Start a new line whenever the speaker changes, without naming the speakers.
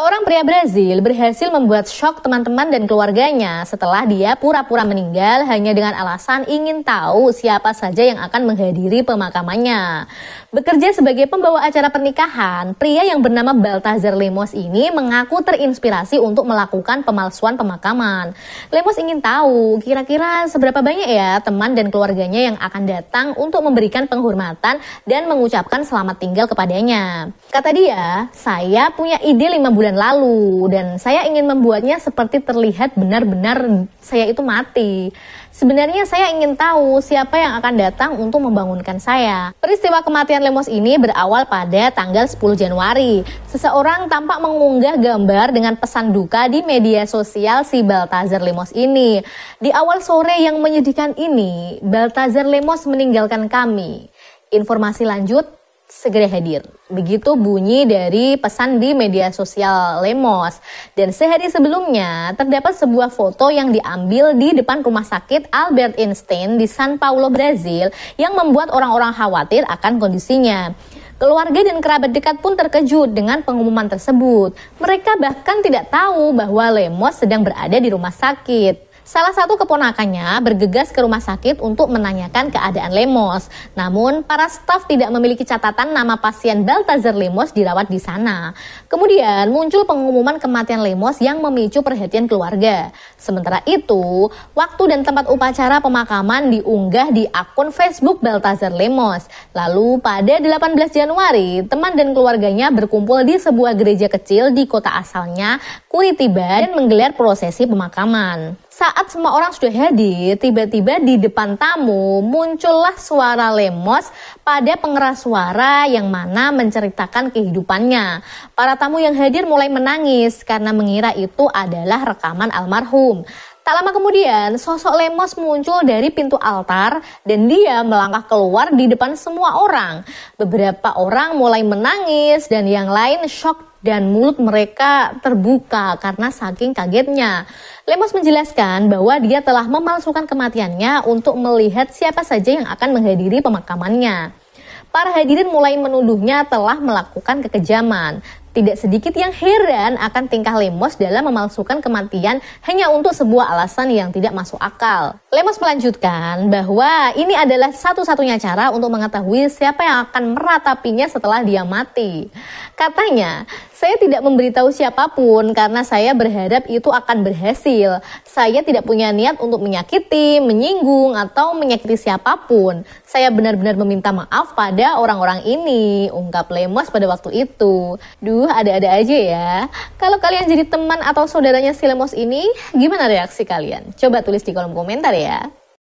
Seorang pria Brazil berhasil membuat shock teman-teman dan keluarganya setelah dia pura-pura meninggal hanya dengan alasan ingin tahu siapa saja yang akan menghadiri pemakamannya. Bekerja sebagai pembawa acara pernikahan, pria yang bernama Baltazar Lemos ini mengaku terinspirasi untuk melakukan pemalsuan pemakaman. Lemos ingin tahu kira-kira seberapa banyak ya teman dan keluarganya yang akan datang untuk memberikan penghormatan dan mengucapkan selamat tinggal kepadanya. Kata dia, saya punya ide lima bulan bulan lalu dan saya ingin membuatnya seperti terlihat benar-benar saya itu mati. Sebenarnya saya ingin tahu siapa yang akan datang untuk membangunkan saya. Peristiwa kematian Lemos ini berawal pada tanggal 10 Januari. Seseorang tampak mengunggah gambar dengan pesan duka di media sosial si Baltazar Lemos ini. Di awal sore yang menyedihkan ini, Baltazar Lemos meninggalkan kami. Informasi lanjut segera hadir. Begitu bunyi dari pesan di media sosial Lemos. Dan sehari sebelumnya, terdapat sebuah foto yang diambil di depan rumah sakit Albert Einstein di San Paulo, Brazil, yang membuat orang-orang khawatir akan kondisinya. Keluarga dan kerabat dekat pun terkejut dengan pengumuman tersebut. Mereka bahkan tidak tahu bahwa Lemos sedang berada di rumah sakit. Salah satu keponakannya bergegas ke rumah sakit untuk menanyakan keadaan Lemos. Namun, para staf tidak memiliki catatan nama pasien Baltazar Lemos dirawat di sana. Kemudian, muncul pengumuman kematian Lemos yang memicu perhatian keluarga. Sementara itu, waktu dan tempat upacara pemakaman diunggah di akun Facebook Baltazar Lemos. Lalu, pada 18 Januari, teman dan keluarganya berkumpul di sebuah gereja kecil di kota asalnya, Kuritiba, dan menggelar prosesi pemakaman. Saat semua orang sudah hadir, tiba-tiba di depan tamu muncullah suara Lemos pada pengeras suara yang mana menceritakan kehidupannya. Para tamu yang hadir mulai menangis karena mengira itu adalah rekaman almarhum. Tak lama kemudian, sosok Lemos muncul dari pintu altar dan dia melangkah keluar di depan semua orang. Beberapa orang mulai menangis dan yang lain shock dan mulut mereka terbuka karena saking kagetnya. Lemos menjelaskan bahwa dia telah memalsukan kematiannya untuk melihat siapa saja yang akan menghadiri pemakamannya. Para hadirin mulai menuduhnya telah melakukan kekejaman. Tidak sedikit yang heran akan tingkah Lemos dalam memalsukan kematian hanya untuk sebuah alasan yang tidak masuk akal. Lemos melanjutkan bahwa ini adalah satu-satunya cara untuk mengetahui siapa yang akan meratapinya setelah dia mati. Katanya, saya tidak memberitahu siapapun karena saya berharap itu akan berhasil. Saya tidak punya niat untuk menyakiti, menyinggung, atau menyakiti siapapun. Saya benar-benar meminta maaf pada orang-orang ini, ungkap Lemos pada waktu itu. Duh, Aduh, ada-ada aja ya. Kalau kalian jadi teman atau saudaranya Silemos ini, gimana reaksi kalian? Coba tulis di kolom komentar ya.